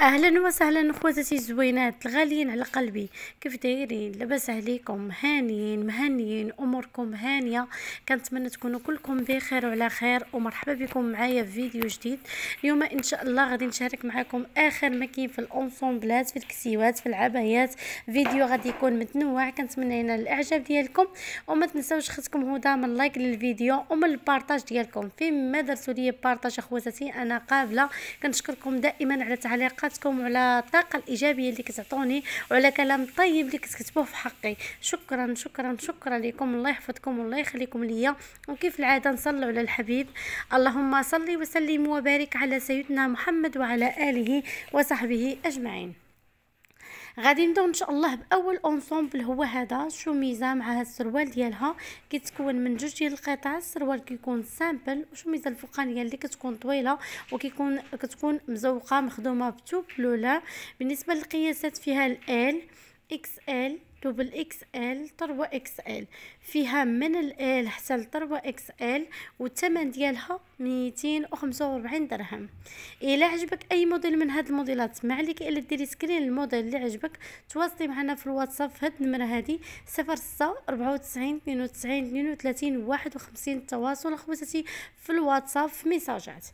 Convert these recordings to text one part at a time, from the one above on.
اهلا وسهلا خواتاتي الزوينات الغاليين على قلبي كيف دايرين لاباس عليكم هانيين مهنيين اموركم هانيه كنتمنى تكونوا كلكم بخير وعلى خير ومرحبا بكم معايا في فيديو جديد اليوم ان شاء الله غادي نشارك معكم اخر ما كاين في الانسومبلات في الكسيوات في العبايات فيديو غادي يكون متنوع كنتمنى لنا الاعجاب ديالكم وما تنساوش خصكم هدى من لايك للفيديو ومن البارطاج ديالكم فيما درتوا لي بارطاج اخواتاتي انا قابله كنشكركم دائما على تعليقات طاقتكم وعلى الطاقه الايجابيه اللي كتعطوني وعلى كلام طيب اللي كتكتبوه في حقي شكرا شكرا شكرا لكم الله يحفظكم والله يخليكم ليا وكيف العاده نصلي على الحبيب اللهم صل وسلم وبارك على سيدنا محمد وعلى اله وصحبه اجمعين غادي نبداو ان شاء الله باول اونصومبل هو هذا شوميزه مع هذا السروال ديالها كيتكون من جوج ديال القطع السروال كيكون سامبل والشوميزه الفوقانيه اللي كتكون طويله وكيكون كتكون مزوقه مخدومه بتوب لولا بالنسبه للقياسات فيها ال اكس ال دوبل اكس ال طروة اكس ال فيها من ال حتى لطروة اكس ال والثمن ديالها ميتين وخمسة وأربعين درهم الا عجبك اي موديل من هاد الموديلات ما عليك الا ديري سكرين الموديل اللي عجبك تواصلي معنا في الواتساب في هاد النمره هادي صفر ستة ربعة وتسعين اثنين وتسعين اثنين وثلاثين واحد وخمسين التواصل خواتاتي في الواتساب في ميساجات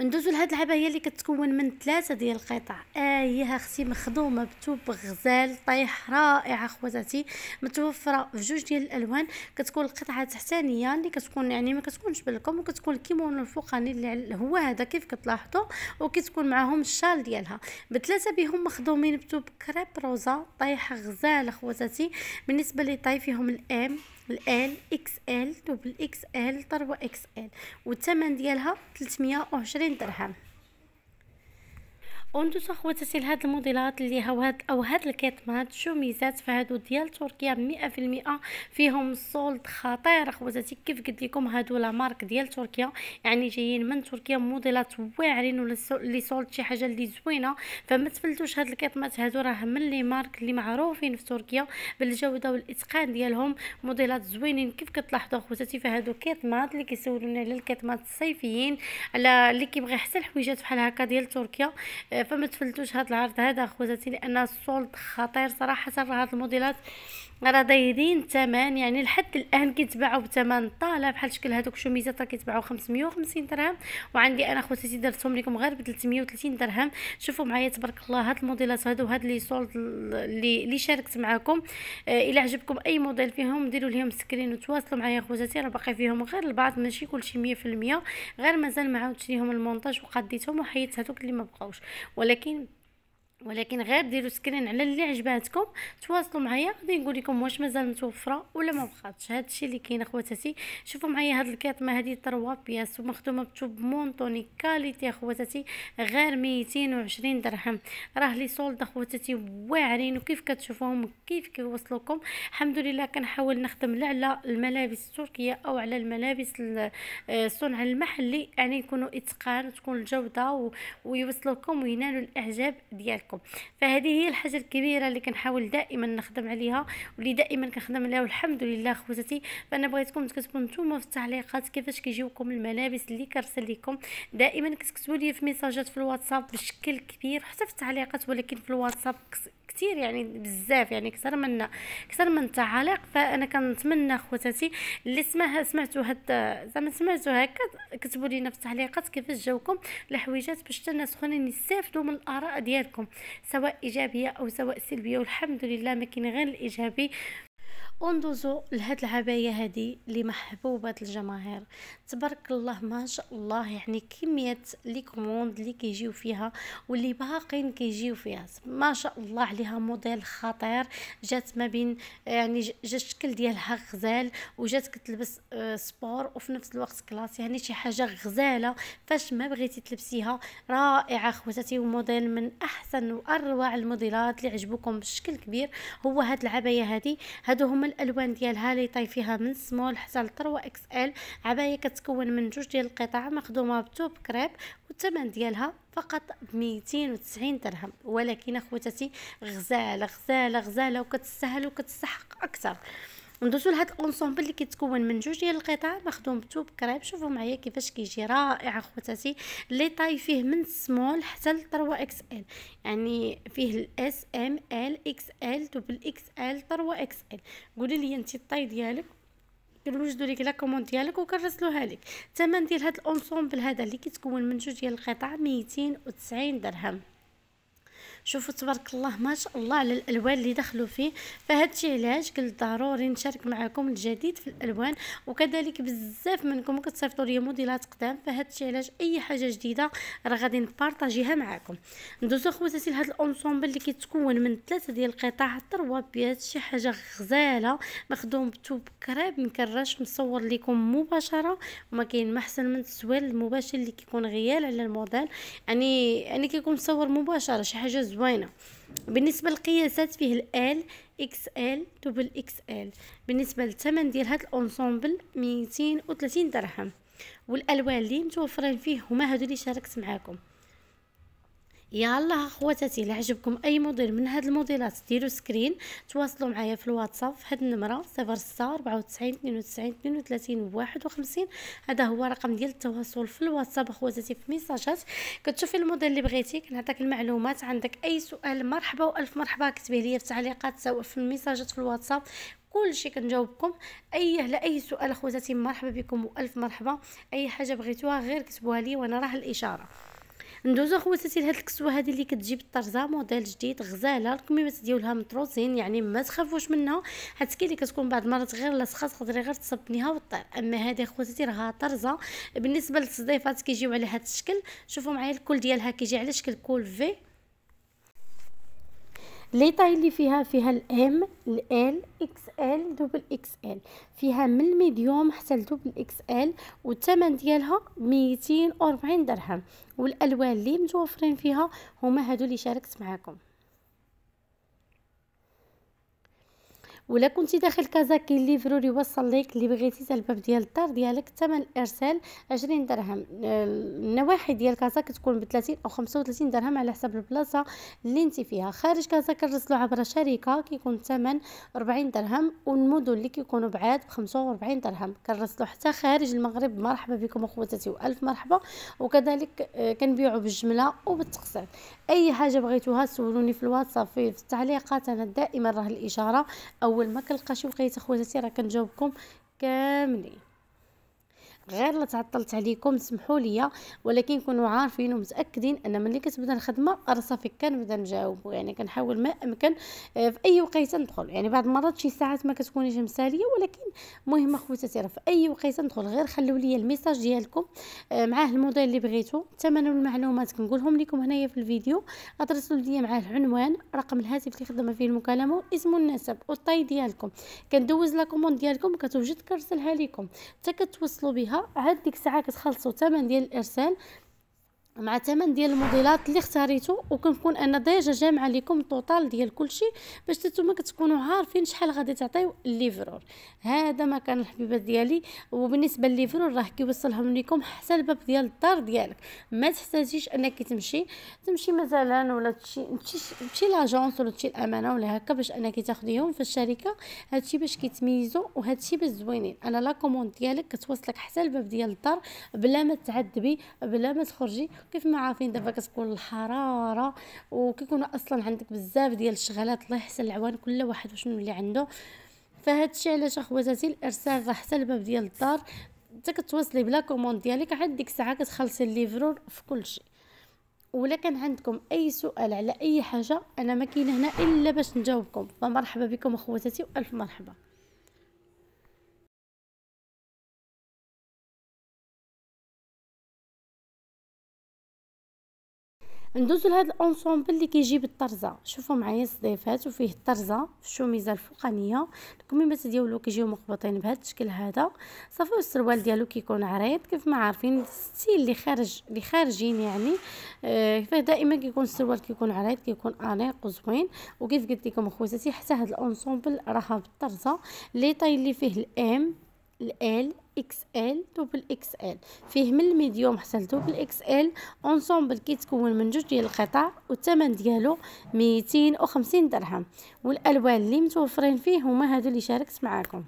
ندوزو لهاد العبايه هي اللي كتكون من ثلاثه ديال القطع اه اختي مخدومه بتوب غزال طيح رائعه خواتاتي متوفره في جوج ديال الالوان كتكون القطعه تحتانيه اللي كتكون يعني ما كتكونش بالكم وكتكون الكيمونو الفوقاني اللي هو هذا كيف كتلاحظوا وكتكون معاهم الشال ديالها بثلاثه بهم مخدومين بتوب كريب روزا طيح غزال خواتاتي بالنسبه لي طاي فيهم الام دبل ال اكس ال دبل اكس ال ضرب اكس ال والثمن ديالها 320 درهم وانتو اخوة تسيل هاد الموديلات اللي هاو هاد او هاد الكتمات شو ميزات فهادو ديال تركيا مئة في المئة فيهم صولد خطير اخواتي كيف قلت لكم هادو لامارك مارك ديال تركيا يعني جايين من تركيا موديلات واعرين اللي صولد شي حاجه اللي زوينه فما تفلتوش هاد الكتمات هادو راه من لي مارك اللي معروفين في تركيا بالجوده والاتقان ديالهم موديلات زوينين كيف كتلاحظوا اخواتي فهادو كتمات اللي كيسولونا على الكتمات الصيفيين على اللي كيبغي حتى الحويجات بحال هكا ديال تركيا فما تفلتوش هاد العرض هذا خواتاتي لان السولد خطير صراحه هاد الموديلات راه دايرين الثمن يعني لحد الان كيتباعوا بثمن طالع بحال شكل هذوك الشوميزات راه كيتباعوا 550 درهم وعندي انا خواتاتي درتهم لكم غير ب 330 درهم شوفوا معايا تبارك الله هاد الموديلات هادو هاد لي سولد اللي لي شاركت معكم آه الا عجبكم اي موديل فيهم ديروا لهم سكرين وتواصلوا معايا خواتاتي راه باقي فيهم غير البعض ماشي كلشي 100% غير مازال ما عاودت ليهم المونتاج وقديتهم وحيدت هادوك اللي ما بقاوش ولكن ولكن غير ديروا سكرين على اللي عجباتكم تواصلوا معايا غادي نقول لكم واش مازال متوفره ولا ما بقاتش هذا الشيء اللي كاين اخواتاتي شوفوا معايا هذا الكاتمه هذه تروا بياس ومخدومه بتوب مونطوني كاليتي اخواتاتي غير 220 درهم راه لي سولد اخواتاتي واعرين وكيف كتشوفوهم كيف كيوصلوكم الحمد لله كنحاول نخدم لا على الملابس التركيه او على الملابس آه، الصنع المحلي يعني يكونوا اتقان تكون الجوده ويوصلوكم وينالوا الاعجاب ديالكم نتاعكم فهذه هي الحاجه الكبيره اللي كنحاول دائما نخدم عليها واللي دائما كنخدم عليها والحمد لله خواتاتي فانا بغيتكم تكتبوا نتوما في التعليقات كيفاش كيجيوكم الملابس اللي كرسل لكم دائما كتكتبوا لي في ميساجات في الواتساب بشكل كبير حتى في التعليقات ولكن في الواتساب كثير يعني بزاف يعني اكثر من اكثر من تعاليق فانا كنتمنى خواتاتي اللي سمعها سمعتوا هاد زعما سمعتوا هكا كتبوا لينا في التعليقات كيفاش جاوكم الحويجات باش حتى الناس اخرين يستافدوا من الاراء ديالكم سواء ايجابيه او سواء سلبيه والحمد لله ما كاين غير الايجابي وندوزو لهاد العباية هادي اللي محبوبة الجماهير تبارك الله ما شاء الله يعني كمية لي كوموند اللي كيجيو فيها واللي باقين كيجيو فيها ما شاء الله عليها موديل خطير جات ما بين يعني جات الشكل ديالها غزال وجات كتلبس آه، سبور وفي نفس الوقت كلاس يعني شي حاجة غزالة فاش ما بغيتي تلبسيها رائعة خواتاتي وموديل من احسن واروع الموديلات اللي عجبوكم بشكل كبير هو هاد العباية هادي هادو هما الالوان ديالها اللي طايفيها من سمول حتى ل 3 اكس ال عبايه كتكون من جوج ديال القطع مخدومه بتوب كريب والثمن ديالها فقط ب 290 درهم ولكن اخواتاتي غزاله غزاله غزاله وكتستاهل وكتستحق اكثر ندوزو لهاد الكونسومبل اللي كيتكون من جوج ديال القطع مخدوم بتوب كريب شوفوا معايا كيفاش كيجي رائع خواتاتي لي طاي فيه من سمول حتى ل 3 اكس ال يعني فيه الاس ام ال اكس ال دوبل اكس ال 3 اكس ال قولي لي انت الطاي ديالك كنوجدوا ليك لا كوموند ديالك وكنرسلوها لك الثمن ديال هاد الانصومبل هذا اللي كيتكون من جوج ديال القطع 290 درهم شوفوا تبارك الله ما شاء الله على الالوان اللي دخلوا فيه فهادشي علاش قلت ضروري نشارك معكم الجديد في الالوان وكذلك بزاف منكم كتصيفطوا لي موديلات قدام فهادشي علاش اي حاجه جديده راه غادي نبارطاجيها معكم ندوزو خواتاتي لهاد الانصومبل اللي كيتكون من ثلاثه ديال القطع تروا بيات شي حاجه غزاله مخدوم بثوب كراب مكرش مصور لكم مباشره وما كاين ما احسن من التسويل المباشر اللي كيكون غيال على الموديل يعني يعني كيكون مصور مباشره شي حاجه زوينه زوينه بالنسبه للقياسات فيه ال اكس ال دوبل اكس ال بالنسبه للثمن ديال هاد الانسومبل 230 درهم والالوان اللي متوفرين فيه هما هادو اللي شاركت معاكم يلا اخواتاتي الا عجبكم اي موديل من هاد الموديلات ديروا سكرين تواصلوا معايا في الواتساب في هاد النمره 06 94 92 32 51 هذا هو رقم ديال التواصل في الواتساب اخواتاتي في ميساجات كتشوفي الموديل اللي بغيتي كنعطيك المعلومات عندك اي سؤال مرحبا والف مرحبا كتبيه ليا في التعليقات سواء في الميساجات في الواتساب كل شيء كنجاوبكم اي لاي سؤال اخواتاتي مرحبا بكم والف مرحبا اي حاجه بغيتوها غير كتبوها لي وانا راه الاشاره ندوزو اخواتاتي لهاد الكسوه هذه اللي كتجي بالطرزه موديل جديد غزاله الكميمات ديالها مطروزين يعني ما تخافوش منها حيت كاين اللي كتكون بعض المرات غير لاصقه تقدري غير تصبنيها وطير اما هذه اخواتاتي راها طرزه بالنسبه للصديفات كيجيو على هذا الشكل شوفوا معايا الكل ديالها كيجي على شكل كول في ليطاي اللي فيها فيها الام الال اكس ال دوبل اكس ال فيها من الميديوم حتى لدوبل اكس ال والثمن ديالها ميتين 240 درهم والالوان اللي متوفرين فيها هما هادو اللي شاركت معاكم ولا كنتي داخل كازا كاين ليفرور يوصل ليك اللي بغيتي حتى الباب ديال الدار ديالك ثمن الارسال 20 درهم آه، النواحي ديال كازا كتكون ب 30 او 35 درهم على حسب البلاصه اللي انت فيها خارج كازا كنرسلو عبر شركه كيكون الثمن 40 درهم والمدن اللي كيكونوا بعاد ب 45 درهم كنرسلو حتى خارج المغرب مرحبا بكم اخواتي والف مرحبا وكذلك آه، كنبيعوا بالجمله وبالتقسيط اي حاجه بغيتوها سولوني في الواتساب في التعليقات انا دائما راه الاشاره او اول ما شي بقيه اخواتاتي راه كنجاوبكم كاملين غير لا تعطلت عليكم سمحوا لي ولكن كونوا عارفين ومتاكدين ان ملي كتبدا الخدمه راه صافي كنبدا نجاوب يعني كنحاول ما امكن آه، في اي وقيته ندخل يعني بعض المرات شي ساعات ما كتكونيش مساليه ولكن المهم اخواتي راه في اي وقيته ندخل غير خلوا لي الميساج ديالكم آه، معاه الموديل اللي بغيتو ثمن المعلومات كنقولهم لكم هنايا في الفيديو ادرسوا لي معاه العنوان رقم الهاتف اللي خدمه فيه المكالمه واسم النسب والطي ديالكم كندوز لا كوموند ديالكم كتوجد كنرسلها لكم حتى كتوصلوا بها عاد ديك الساعه كتخلصوا الثمن ديال الارسال مع ثمن ديال الموديلات اللي اختاريتو وكنكون انا ديجا جامعه لكم طوطال ديال كلشي باش نتوما كتكونوا عارفين شحال غادي تعطيو الليفرور هذا ما كان الحبيبات ديالي وبالنسبه لليفرور راه كيوصلهم لكم حتى الباب ديال الدار ديالك ما تحتاجيش انك تمشي تمشي مثلا ولا تمشي تمشي لاجونس ولا تمشي الامانه ولا هكا باش انك تاخديهم في الشركه هادشي باش كيتميزوا وهادشي باش زوينين انا لا كوموند ديالك كتوصلك حتى الباب ديال الدار بلا ما تعذبي بلا ما تخرجي كيف ما عارفين دابا كتكون الحراره وكيكون اصلا عندك بزاف ديال الشغلات الله يحسن العوان كل واحد وشنو اللي عنده فهادشي علاش اخواتاتي الارسال راه حتى الباب ديال الدار انت كتواصلي بلا كوموند ديالك عاد ديك الساعه كتخلصي الليفرور في كلشي ولا كان عندكم اي سؤال على اي حاجه انا ما هنا الا باش نجاوبكم فمرحبا بكم اخواتاتي والف مرحبا ندوزو لهاد الانسومبل اللي كيجي بالطرزه شوفوا معايا الصديفات وفيه الطرزه في الشوميزه الفوقانيه الكميمات ديالو كيجيو مخبطين بهذا الشكل هذا صافي والسروال ديالو كيكون عريض كيف ما عارفين الستيل اللي خارج اللي خارجين يعني آه فيه دائما كيكون السروال كيكون عريض كيكون انيق وزوين وكيف قلت لكم خواتاتي حتى هاد الانسومبل راه بالطرزه لي طاي اللي فيه الام الال اكس ال دوبل اكس ال فيه من الميديوم حتى لدوبل اكس ال اونسومبل كيتكون من جوج ديال القطع والثمن ديالو ميتين أو خمسين درهم والالوان اللي متوفرين فيه هما هادو اللي شاركت معاكم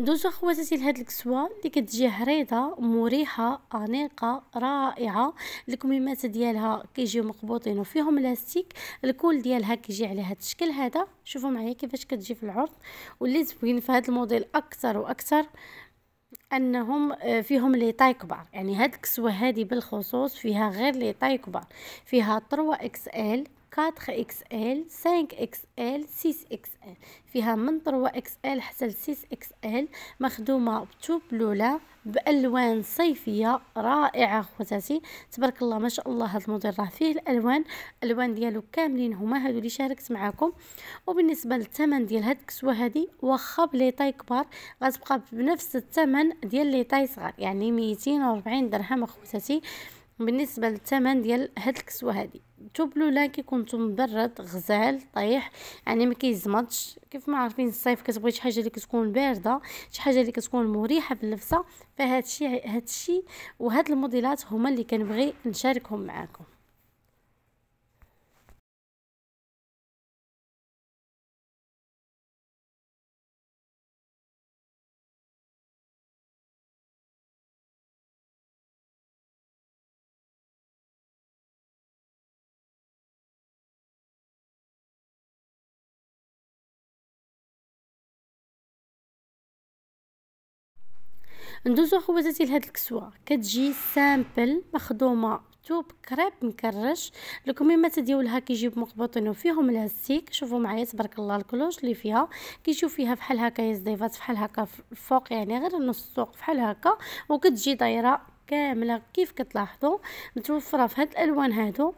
ندوزو خواتاتي لهاد الكسوه اللي كتجي عريضه مريحه انيقه رائعه الكميمات ديالها كيجيو مقبوطين وفيهم لاستيك الكول ديالها كيجي على هاد الشكل هذا شوفوا معايا كيفاش كتجي في العرض واللي زوين في هاد الموديل اكثر واكثر انهم آه، فيهم لي طاي كبار يعني هاد الكسوه هادي بالخصوص فيها غير لي طاي كبار فيها 3 اكس ال 4XL 5XL 6XL فيها من 3XL حتى ل 6XL مخدومة بتوب لولا بألوان صيفية رائعة خوتاتي تبارك الله ما شاء الله هذا الموديل راه فيه الألوان الألوان ديالو كاملين هما هادو اللي شاركت معاكم وبالنسبة للثمن ديال هاد الكسوة هادي واخا بليطاي كبار غتبقى بنفس الثمن ديال ليطاي صغار يعني ميتين درهم خوتاتي بالنسبة للثمن ديال هاد الكسوة هادي كي كنتو مبرد غزال طايح يعني ما كيزمطش كيف ما عارفين الصيف كتبغي شي حاجه اللي كتكون بارده شي حاجه اللي كتكون مريحه في اللبسه فهادشي هادشي وهاد الموديلات هما اللي كنبغي نشاركهم معاكم ندوزو خوازاتي لهاد الكسوه كتجي سامبل مخدومه توب كريب مكرش الكميمات ديالها كيجيو مقبوطين فيهم لاستيك شوفوا معايا تبارك الله الكلوج اللي فيها كيشوف فيها بحال هكا زديفات بحال هكا فوق يعني غير نص السوق بحال هكا وكتجي دايره كامله كيف كتلاحظوا متوفره في هاد الالوان هادو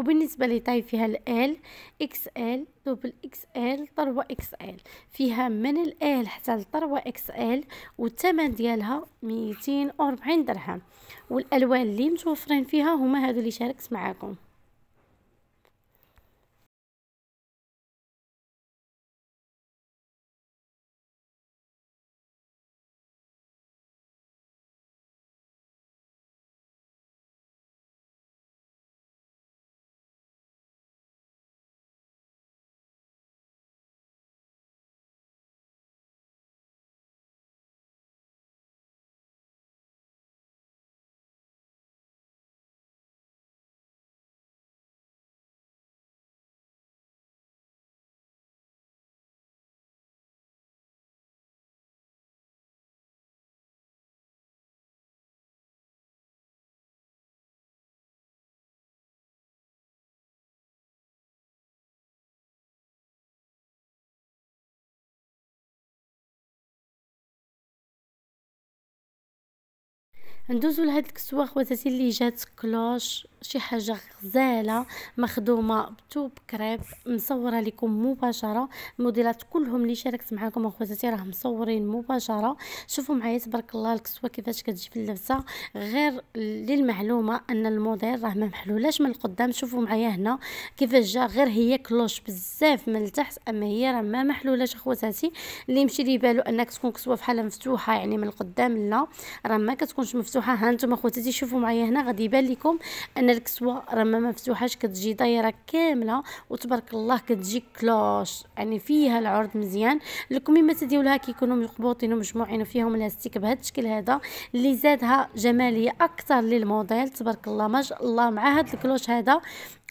وبالنسبة لتاي فيها ال اكس ال دوبل اكس ال طروة اكس ال فيها من ال حتى لطروة اكس ال والثمن ديالها ميتين وربعين درهم والالوان اللي متوفرين فيها هما هادو اللي شاركت معاكم ندوزو لهاد الكسوه خواتاتي اللي جات كلوش شي حاجه غزاله مخدومه بتوب كريب مصوره لكم مباشره الموديلات كلهم اللي شاركت معاكم اخواتاتي راه مصورين مباشره شوفوا معايا تبارك الله الكسوه كيفاش كتجي في اللبسه غير للمعلومه ان الموديل راه ما محلولاش من القدام شوفوا معايا هنا كيفاش جا غير هي كلوش بزاف من التحت اما هي راه ما محلولاش اخواتاتي اللي يمشي لي بالو انك تكون كسوه بحال مفتوحه يعني من القدام لا راه ما كتكونش مفتوحه مفتوحه ها نتوما خواتاتي شوفوا معايا هنا غادي يبان لكم ان الكسوه راه ما مفتوحاش كتجي دايره كامله وتبارك الله كتجي كلوش يعني فيها العرض مزيان الكميمات ديالها كيكونوا مقبوطين ومجموعين وفيهم لاستيك بهذا الشكل هذا اللي زادها جماليه اكثر للموديل تبارك الله ما شاء الله مع هذا الكلوش هذا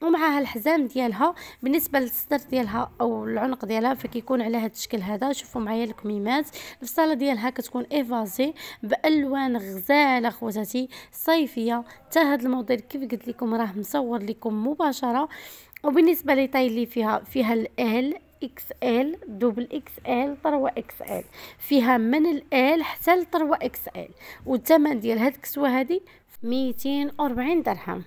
ومعها الحزام ديالها بالنسبه للصدر ديالها او العنق ديالها فكيكون على هذا الشكل هذا شوفوا معايا الكميمات الفصاله ديالها كتكون ايفازي بالوان غزاله خواتاتي صيفيه حتى هذا الموديل كيف قلت لكم راه مصور لكم مباشره وبالنسبه لطاي اللي فيها فيها ال اكس ال دوبل اكس ال طروه اكس ال فيها من ال حتى لطروه اكس ال والثمن ديال هاد الكسوه هادي 240 درهم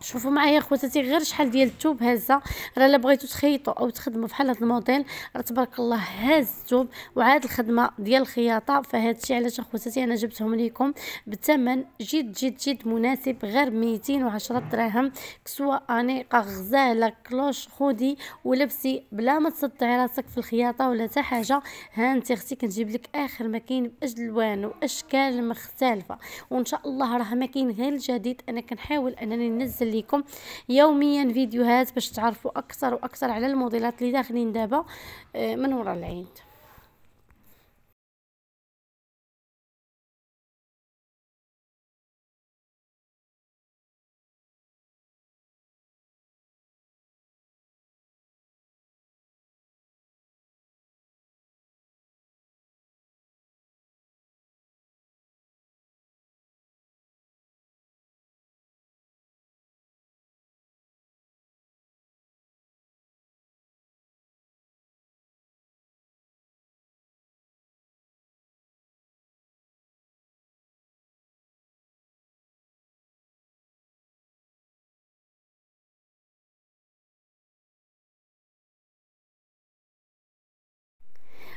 شوفوا معايا خواتاتي غير شحال ديال الثوب هازه راه الا بغيتو تخيطوا او تخدموا بحال هذا الموديل راه تبارك الله هاز الثوب وعاد الخدمه ديال الخياطه فهذا الشيء علاش اخواتاتي انا جبتهم ليكم بثمن جد جد جد مناسب غير 210 دراهم كسوه انيقه غزاله كلوش خودي ولبسي بلا ما تصدعي راسك في الخياطه ولا حتى حاجه ها انت اختي كنجيب لك اخر ما كاين بالوان واشكال مختلفه وان شاء الله راه ما كاين غير الجديد انا كنحاول انني ننزل كنرسل لكم يوميا فيديوهات باش تعرفوا اكثر واكثر على الموديلات اللي داخلين دابا آه، من وراء العيد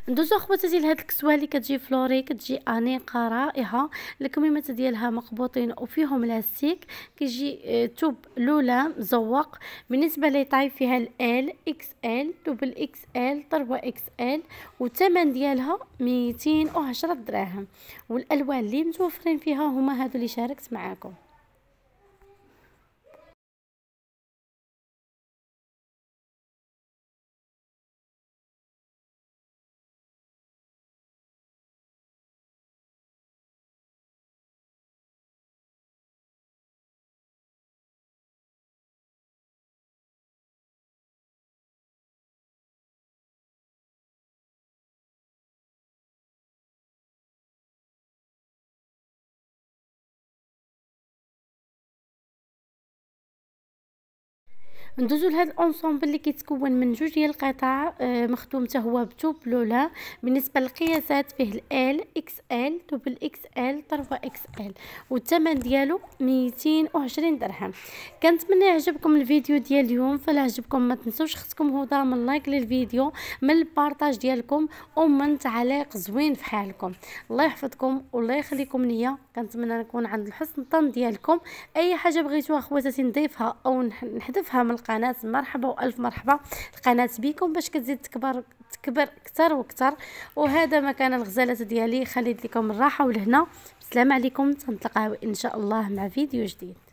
ندوزو خواتاتي هاد الكسوه اللي كتجي فلوري كتجي انيقه رائعه الكميمات ديالها مقبوطين وفيهم لاستيك كيجي آه، توب لولا مزوق بالنسبه لي طاي فيها ال اكس ال دوبل اكس ال طربه اكس ال والثمن ديالها 210 دراهم والالوان اللي متوفرين فيها هما هادو اللي شاركت معاكم ندوزو لهاد الانصومبل اللي كيتكون من جوج ديال القطع آه، مخدوم حتى هو بتوب لولا بالنسبه للقياسات فيه ال اكس ال دوبل اكس ال طرفه اكس ال والثمن ديالو 220 درهم كنتمنى يعجبكم الفيديو ديال اليوم فلا عجبكم ما تنسوش خصكم هو من لايك للفيديو من البارطاج ديالكم ومن تعليق زوين في حالكم الله يحفظكم والله يخليكم ليا كنتمنى نكون عند حسن الظن ديالكم اي حاجه بغيتوها خواتاتي نضيفها او نحذفها من القناة القناه مرحبا والف مرحبا القناه بكم باش كتزيد تكبر تكبر اكثر واكثر وهذا ما كان الغزاله ديالي خليت لكم الراحه ولهنا السلام عليكم تنتلقاو ان شاء الله مع فيديو جديد